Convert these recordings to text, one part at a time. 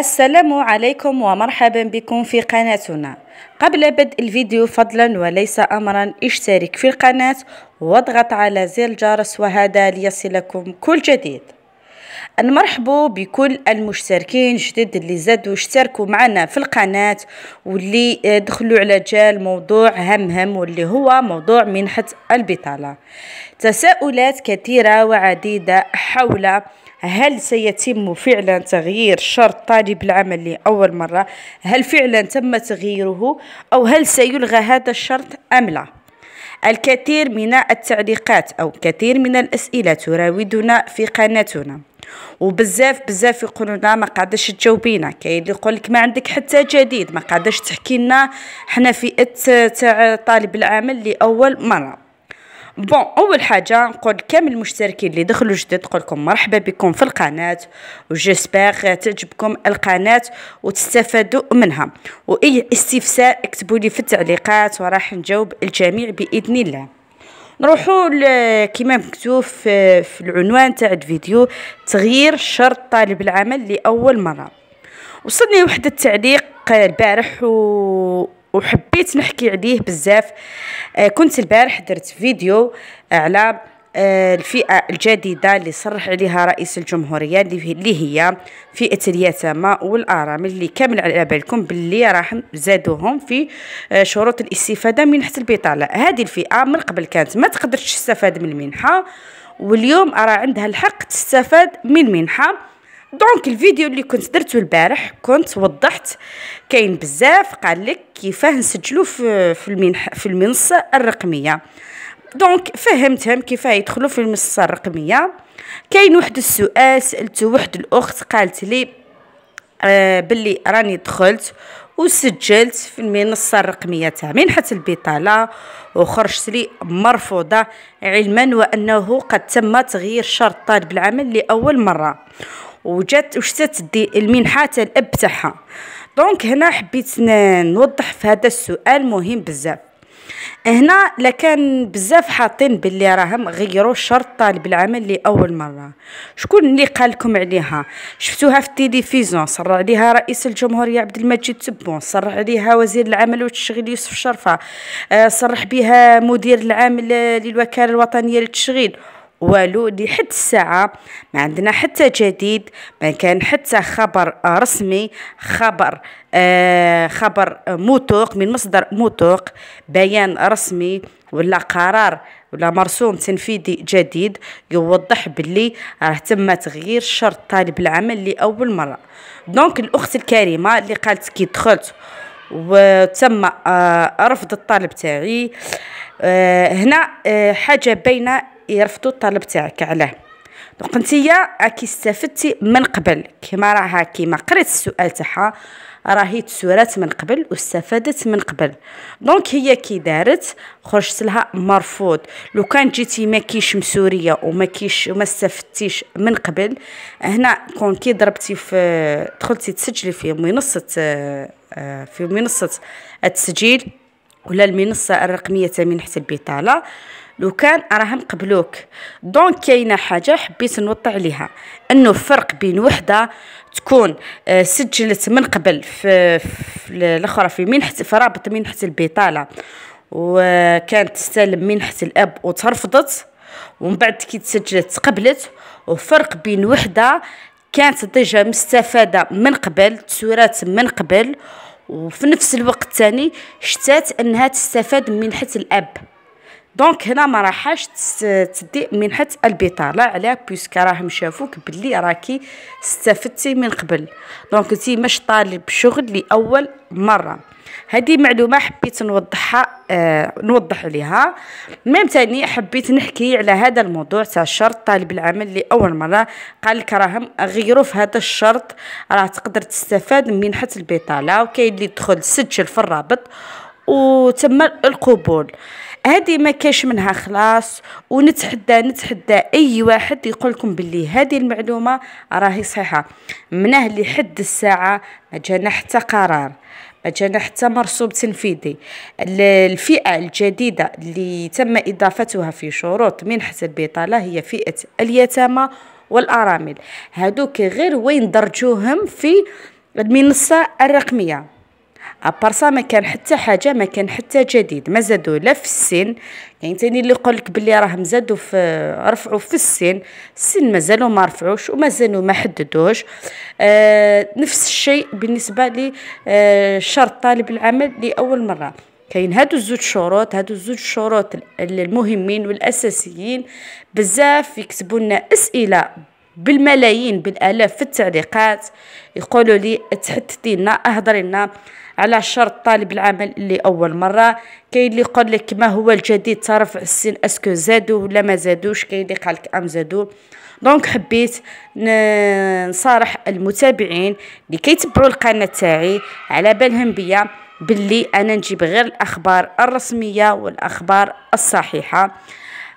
السلام عليكم ومرحبا بكم في قناتنا قبل بدء الفيديو فضلا وليس امرا اشترك في القناة واضغط على زر الجرس وهذا ليصلكم كل جديد نرحب بكل المشتركين جدد اللي زادوا اشتركوا معنا في القناة واللي دخلوا على جال موضوع همهم هم واللي هو موضوع منحة البطالة تساؤلات كثيرة وعديدة حول هل سيتم فعلا تغيير شرط طالب العمل لأول مرة هل فعلا تم تغييره أو هل سيلغى هذا الشرط أم لا الكثير من التعليقات أو كثير من الأسئلة تراودنا في قناتنا وبزاف بزاف يقولوا لنا ما قادش تجاوبينا كاين اللي يقول لك ما عندك حتى جديد ما قادش تحكي لنا حنا فئه تاع طالب العمل لاول مره بون اول حاجه نقول كامل المشتركين اللي دخلوا جدد نقول لكم مرحبا بكم في القناه وجيسبيغ تعجبكم القناه وتستفادوا منها واي استفسار اكتبوا لي في التعليقات وراح نجاوب الجميع باذن الله نروحوا كما مكتوب في العنوان تاع الفيديو تغيير شرط طالب العمل لاول مره وصلني واحد التعليق البارح و وحبيت نحكي عليه بزاف آه كنت البارح درت فيديو آه، على آه الفئة الجديدة اللي صرح عليها رئيس الجمهورية اللي هي فئة اليتامى والآرامل اللي كامل على بالكم باللي راح زادوهم في آه شروط الاستفادة من منحة البطالة هذه الفئة من قبل كانت ما تقدرش تستفاد من المنحة واليوم أرى عندها الحق تستفاد من المنحة دونك الفيديو اللي كنت درته البارح كنت وضحت كاين بزاف قال لك كيفاه نسجلوا في في المنح في المنصه الرقميه دونك فهمتهم كيفاه يدخلوا في المنصه الرقميه كاين واحد السؤال سالته واحد الاخت قالت لي آه بلي راني دخلت وسجلت في المنصه الرقميه تاع منحه البطاله وخرجت لي مرفوضه علما وانه قد تم تغيير شرط طالب العمل لاول مره وجات وشتات المنحه تاع الاب تاعها دونك هنا حبيت نوضح في هذا السؤال مهم بزاف هنا لكان بزاف حاطين باللي راهم غيروا شرط طالب العمل لاول مره شكون اللي قالكم عليها شفتوها في التلفزيون صرع عليها رئيس الجمهوريه عبد المجيد تبون صرع عليها وزير العمل والتشغيل يوسف شرفه آه، صرح بها مدير العام للوكاله الوطنيه للتشغيل والو لحد حتى الساعه ما عندنا حتى جديد ما كان حتى خبر رسمي خبر آه خبر موثوق من مصدر موثوق بيان رسمي ولا قرار ولا مرسوم تنفيذي جديد يوضح باللي راه تم تغيير شرط طالب العمل لاول مره دونك الاخت الكريمه اللي قالت كي دخلت وتم آه، رفض الطلب تاعي آه، هنا آه، حاجه باينه يرفضوا الطلب تاعك علاه دونك نتيا راكي استفدتي من قبل كما راها كيما قريت السؤال تاعها راهي تسورات من قبل واستفادت من قبل دونك هي كي دارت خرجت لها مرفوض لو كان جيتي ما كيش مسوريه وما كيش وما استفدتيش من قبل هنا كون كي ضربتي في دخلتي تسجلي في منصه آه، في منصه التسجيل ولا المنصه الرقميه تاع منحه البطاله لو كان راهم قبلوك دونك كاينه حاجه حبيت نوطي عليها انه الفرق بين وحده تكون آه، سجلت من قبل في, في الاخرى في منحه في رابط منحه البطاله وكانت تستلم منحه الاب وترفضت ومن بعد كي تسجلت تقبلت وفرق بين وحده كانت ديجا مستفاده من قبل تسورات من قبل وفي نفس الوقت تاني شتات انها تستفاد من منحه الاب دونك هنا ما راحش تدي منحه البطاله على بوسك راهم شافوك بلي راكي استفدتي من قبل دونك انتي مش طالب شغل لاول مره هذه معلومه حبيت نوضحها آه نوضح عليها ميم تاني حبيت نحكي على هذا الموضوع تاع شرط طالب العمل لاول مره قال لك راهم غيروا في هذا الشرط راه تقدر تستفاد من منحه البطاله وكاين اللي يدخل سجل في الرابط وتم القبول هذه ما كاش منها خلاص ونتحدى نتحدى اي واحد يقول لكم باللي هذه المعلومه راهي صحيحه منه لحد الساعه ما جانا حتى قرار ما جانا حتى مرسوم تنفيذي الفئه الجديده اللي تم اضافتها في شروط منحه البطاله هي فئه اليتامى والارامل هذوك غير وين درجوهم في المنصه الرقميه ابارسا ما كان حتى حاجه ما كان حتى جديد ما زادوا لا في السن يعني تاني اللي يقول لك بلي راهم زادوا في رفعوا في السن السن مازالوا ما رفعوش ومازالوا ما حددوش آه نفس الشيء بالنسبه لي آه شرط طالب العمل لاول مره كاين هادو الزوج شروط هادو الزوج شروط المهمين والاساسيين بزاف يكتبوا لنا اسئله بالملايين بالالاف في التعليقات يقولوا لي تحدثي لنا اهضري لنا على شرط طالب العمل اللي اول مره كاين اللي يقول لك ما هو الجديد ترفع السن اسكو زادو ولا ما زادوش كاين اللي قال لك ام زادو دونك حبيت نصارح المتابعين اللي كيتبعوا القناه تاعي على بالهم بيا باللي انا نجيب غير الاخبار الرسميه والاخبار الصحيحه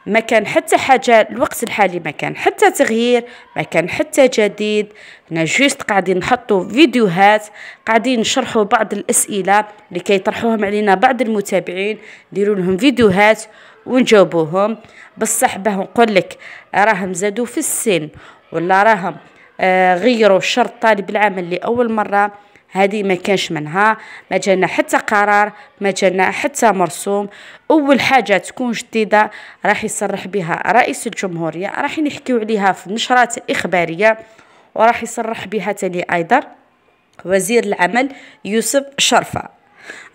ما كان حتى حاجة الوقت الحالي ما كان حتى تغيير ما كان حتى جديد هنا جوست قاعدين نحطوا فيديوهات قاعدين نشرحوا بعض الأسئلة لكي يطرحوهم علينا بعض المتابعين ديروا لهم فيديوهات ونجاوبوهم بصح باه نقول لك راهم زادوا في السن ولا راهم آه غيروا شرط طالب العمل لأول مرة هذه ما كانش منها ما جانا حتى قرار ما جانا حتى مرسوم اول حاجه تكون جديده راح يصرح بها رئيس الجمهوريه راح نحكيو عليها في النشرات الاخباريه وراح يصرح بها تاني ايضا وزير العمل يوسف شرفه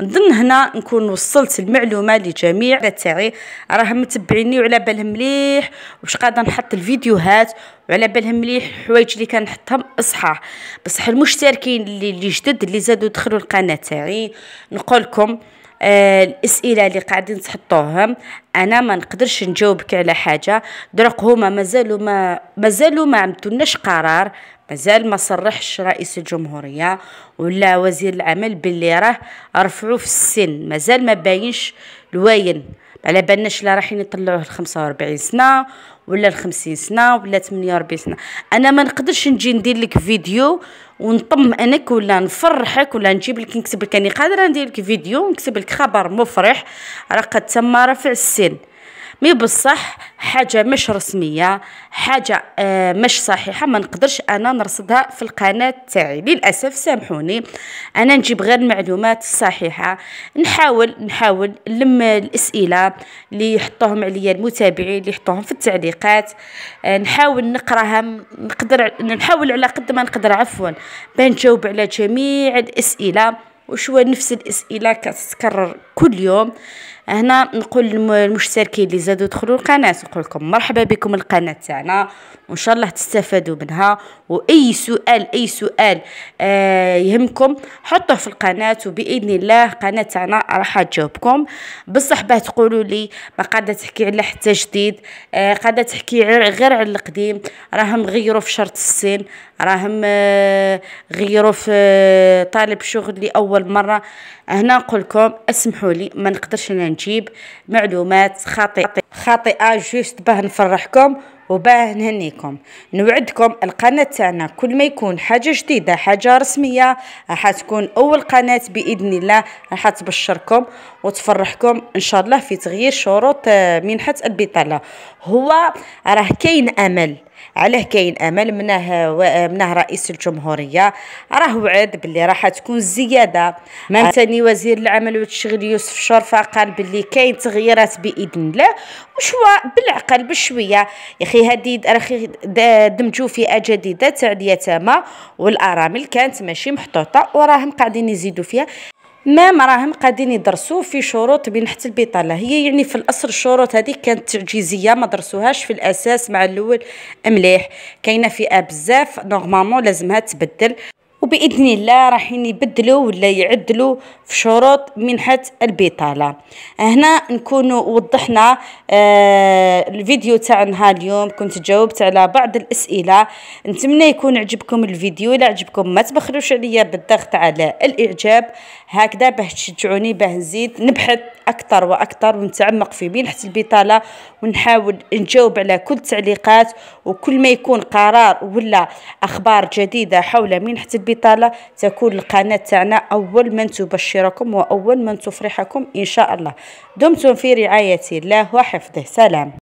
نظن هنا نكون وصلت المعلومه لجميع تاعي راهم متبعيني وعلى بالهم مليح واش قاعده نحط الفيديوهات وعلى بالهم مليح الحوايج اللي كنحطهم اصحاح بصح المشتركين اللي, اللي جدد اللي زادوا دخلوا القناه تاعي نقول لكم الاسئله اللي قاعدين تحطوهم انا ما نقدرش نجاوبك على حاجه درك هما مازالوا ما مازالوا ما عملتولناش قرار مازال ما صرحش رئيس الجمهوريه ولا وزير العمل باللي راه رفعوا في السن مازال ما باينش الوين على بالنا لا رايحين يطلعوه ل 45 سنه ولا ل 50 سنه ولا 48 سنه انا ما نقدرش نجي ندير لك فيديو ونطمئنك ولا نفرحك ولا نجيب لك نكتب لك اني قادره ندير لك فيديو ونكتب لك خبر مفرح راه قد تم رفع السن مي بصح حاجة مش رسمية حاجة آه مش صحيحة ما نقدرش أنا نرصدها في القناة تاعي للأسف سامحوني أنا نجيب غير المعلومات الصحيحة نحاول نحاول نلم الأسئلة اللي يحطوهم عليا المتابعين اللي يحطوهم في التعليقات آه نحاول نقراها نقدر نحاول على قد ما نقدر عفوا بنجاوب على جميع الأسئلة وشو نفس الأسئلة كتتكرر كل يوم هنا نقول للمشتركين اللي زادوا دخلوا القناه نقول لكم مرحبا بكم القناه تاعنا وان شاء الله تستفادوا منها واي سؤال اي سؤال آه يهمكم حطوه في القناه وباذن الله القناه تاعنا راح تجاوبكم بصح باه تقولوا لي ما قاعده تحكي على حتى جديد آه قاعده تحكي غير على القديم راهم غيروا في شرط السن راهم آه غيروا في آه، طالب شغل لاول مره هنا نقول لكم اسمحوا سمحوا لي ما نقدرش انا نجيب معلومات خاطئه خاطئه جوست باه نفرحكم وباه نهنيكم نوعدكم القناه تاعنا كل ما يكون حاجه جديده حاجه رسميه راح تكون اول قناه باذن الله راح تبشركم وتفرحكم ان شاء الله في تغيير شروط آه، منحه البطاله هو راه كاين امل علاه كاين امل منه منه رئيس الجمهوريه راه وعد باللي راح تكون زياده مام ثاني وزير العمل والتشغيل يوسف الشرفه قال باللي كاين تغييرات باذن الله وشوا بالعقل بشويه يا اخي هادي اخي دمجوا فئه جديده تاع اليتامى والارامل كانت ماشي محطوطه وراهم قاعدين يزيدوا فيها ما راهم قادين يدرسوا في شروط بنحت البطاله هي يعني في الاصل الشروط هذه كانت تعجيزيه ما درسوهاش في الاساس مع الاول مليح كاينه فئه بزاف نورمالمون لازمها تبدل وباذن الله راحين يبدلوا ولا يعدلوا في شروط منحه البطاله هنا نكونوا وضحنا آه الفيديو تاع نهار اليوم كنت جاوبت على بعض الاسئله نتمنى يكون عجبكم الفيديو الا عجبكم ما تبخلوش عليا بالضغط على الاعجاب هكذا باش تشجعوني باه نزيد نبحث اكثر واكثر ونتعمق في منحه البطاله ونحاول نجاوب على كل التعليقات وكل ما يكون قرار ولا اخبار جديده حول منحه البطاله الإطالة تكون القناة تاعنا أول من تبشركم وأول من تفرحكم إن شاء الله دمتم في رعاية الله وحفظه سلام